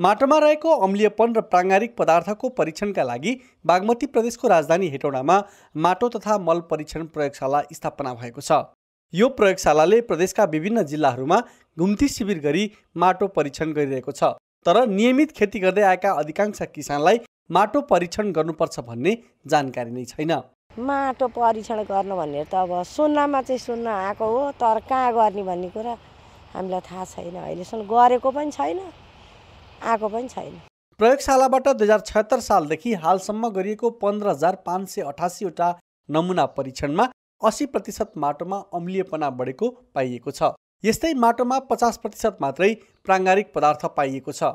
माटोमा रहेको अम्लीयपन र प्राङ्गारिक पदार्थको परीक्षणका लागि बागमती प्रदेशको राजधानी हेटौडामा माटो तथा मल परीक्षण प्रयोगशाला स्थापना भएको छ यो प्रयोगशालाले प्रदेशका विभिन्न जिल्लाहरूमा घुम्ती शिविर गरी माटो परीक्षण गरिरहेको छ तर नियमित खेती गर्दै आएका अधिकांश किसानलाई माटो परीक्षण गर्नुपर्छ भन्ने जानकारी नै छैन माटो परीक्षण गर्नु भन्ने त अब सुन्नमा चाहिँ सुन्न आएको हो तर कहाँ गर्ने भन्ने कुरा हामीलाई थाहा छैन अहिलेसम्म गरेको पनि छैन आएको पनि छैन प्रयोगशालाबाट दुई हजार छत्तर सालदेखि हालसम्म गरिएको पन्ध्र हजार पाँच सय अठासीवटा नमुना परीक्षणमा अस्सी प्रतिशत माटोमा अम्लीयपना बढेको पाइएको छ यस्तै माटोमा पचास प्रतिशत मात्रै प्राङ्गारिक पदार्थ पाइएको छ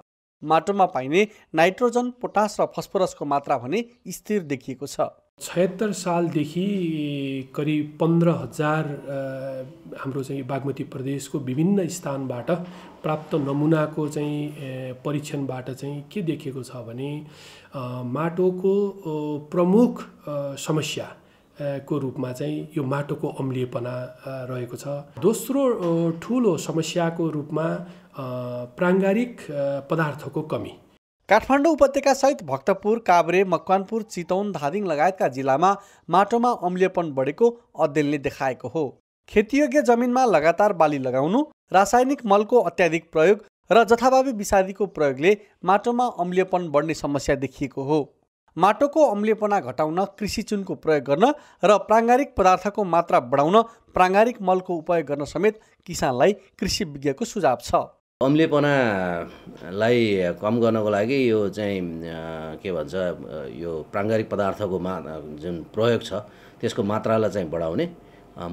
माटोमा पाइने नाइट्रोजन पोटास र फस्फोरसको मात्रा भने स्थिर देखिएको छ छयत्तर सालदेखि करिब पन्ध्र हजार हाम्रो चाहिँ बागमती प्रदेशको विभिन्न स्थानबाट प्राप्त नमुनाको चाहिँ परीक्षणबाट चाहिँ के देखेको छ भने माटोको प्रमुख समस्या को रूपमा चाहिँ यो माटोको अम्लिएपना रहेको छ दोस्रो ठुलो समस्याको रूपमा प्राङ्गारिक पदार्थको कमी काठमाडौँ उपत्यका सहित भक्तपुर काभ्रे मकवानपुर चितौन धादिङ लगायतका जिल्लामा माटोमा अम्लियपन बढेको अध्ययनले देखाएको हो खेतीयोग्य जमिनमा लगातार बाली लगाउनु रासायनिक मलको अत्याधिक प्रयोग र जथाभावी विषादीको प्रयोगले माटोमा अम्लियपन बढ्ने समस्या देखिएको हो माटोको अम्लियपना घटाउन कृषि चुनको प्रयोग गर्न र प्राङ्गारिक पदार्थको मात्रा बढाउन प्राङ्गारिक मलको उपयोग गर्न समेत किसानलाई कृषि विज्ञको सुझाव छ अम्लेपनालाई कम गर्नको लागि यो चाहिँ के भन्छ यो प्राङ्गारिक पदार्थको मा जुन प्रयोग छ त्यसको मात्रालाई चाहिँ बढाउने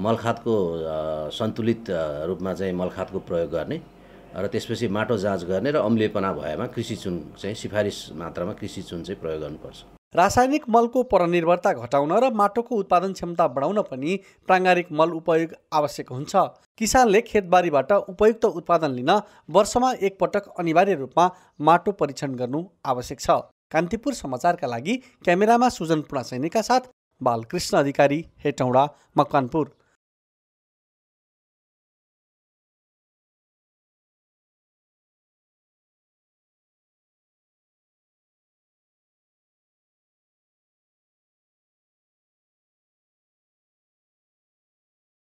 मलखातको सन्तुलित रूपमा चाहिँ मलखातको प्रयोग गर्ने र त्यसपछि माटो जाँच गर्ने र अम्लेपना भएमा कृषि चुन चाहिँ सिफारिस मात्रामा कृषि चुन चाहिँ प्रयोग गर्नुपर्छ रासायनिक मलको परनिर्भरता घटाउन र माटोको उत्पादन क्षमता बढाउन पनि प्राङ्गारिक मल उपयोग आवश्यक हुन्छ किसानले खेतबारीबाट उपयुक्त उत्पादन लिन वर्षमा एकपटक अनिवार्य रूपमा माटो परीक्षण गर्नु आवश्यक छ कान्तिपुर समाचारका लागि क्यामेरामा सुजन पुणा साथ बालकृष्ण अधिकारी हेटौँडा मकवानपुर